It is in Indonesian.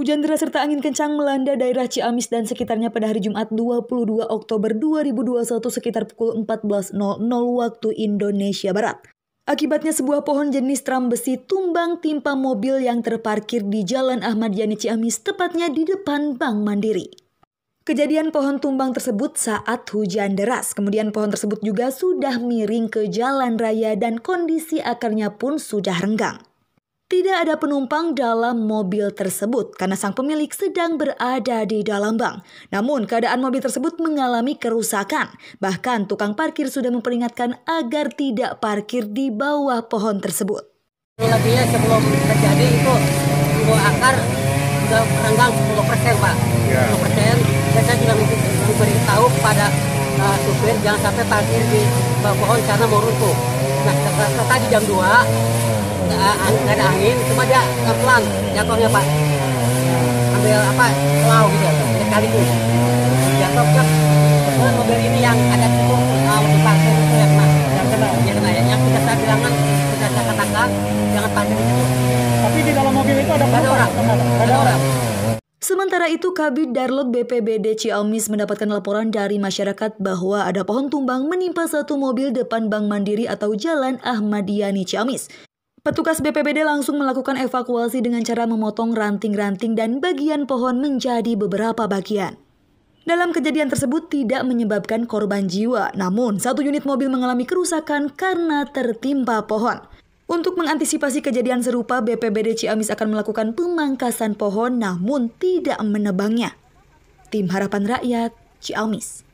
Hujan deras serta angin kencang melanda daerah Ciamis dan sekitarnya pada hari Jumat 22 Oktober 2021 sekitar pukul 14.00 waktu Indonesia Barat. Akibatnya sebuah pohon jenis tram besi tumbang timpa mobil yang terparkir di Jalan Ahmad Yani Ciamis, tepatnya di depan Bank Mandiri. Kejadian pohon tumbang tersebut saat hujan deras, kemudian pohon tersebut juga sudah miring ke jalan raya dan kondisi akarnya pun sudah renggang. Tidak ada penumpang dalam mobil tersebut karena sang pemilik sedang berada di dalam bank. Namun keadaan mobil tersebut mengalami kerusakan. Bahkan tukang parkir sudah memperingatkan agar tidak parkir di bawah pohon tersebut. Lebihnya sebelum terjadi itu timbul akar sudah merenggang 10 persen Pak. 10 ya. persen. Saya sudah memberitahu kepada Nah, uh, supir jangan sampai parkir di bawah pohon karena mau runtuh nah tadi jam 2 nggak ada angin cuma dia nggak eh, pelan jatuhnya pak ambil apa selau gitu ya kali sekaligus Jatuhnya ke mobil ini yang ada cukup uh, untuk parkir itu ya Pak. yang kena yang kena ya. yang kita saya bilangkan kita saya katakan jangan parkir di situ tapi di dalam mobil itu ada, ada orang ada orang, ada orang. Sementara itu, Kabit Darlok BPBD Ciamis mendapatkan laporan dari masyarakat bahwa ada pohon tumbang menimpa satu mobil depan Bank Mandiri atau Jalan Ahmadiyani Ciamis. Petugas BPBD langsung melakukan evakuasi dengan cara memotong ranting-ranting dan bagian pohon menjadi beberapa bagian. Dalam kejadian tersebut tidak menyebabkan korban jiwa, namun satu unit mobil mengalami kerusakan karena tertimpa pohon. Untuk mengantisipasi kejadian serupa, BPBD Ciamis akan melakukan pemangkasan pohon namun tidak menebangnya. Tim Harapan Rakyat, Ciamis.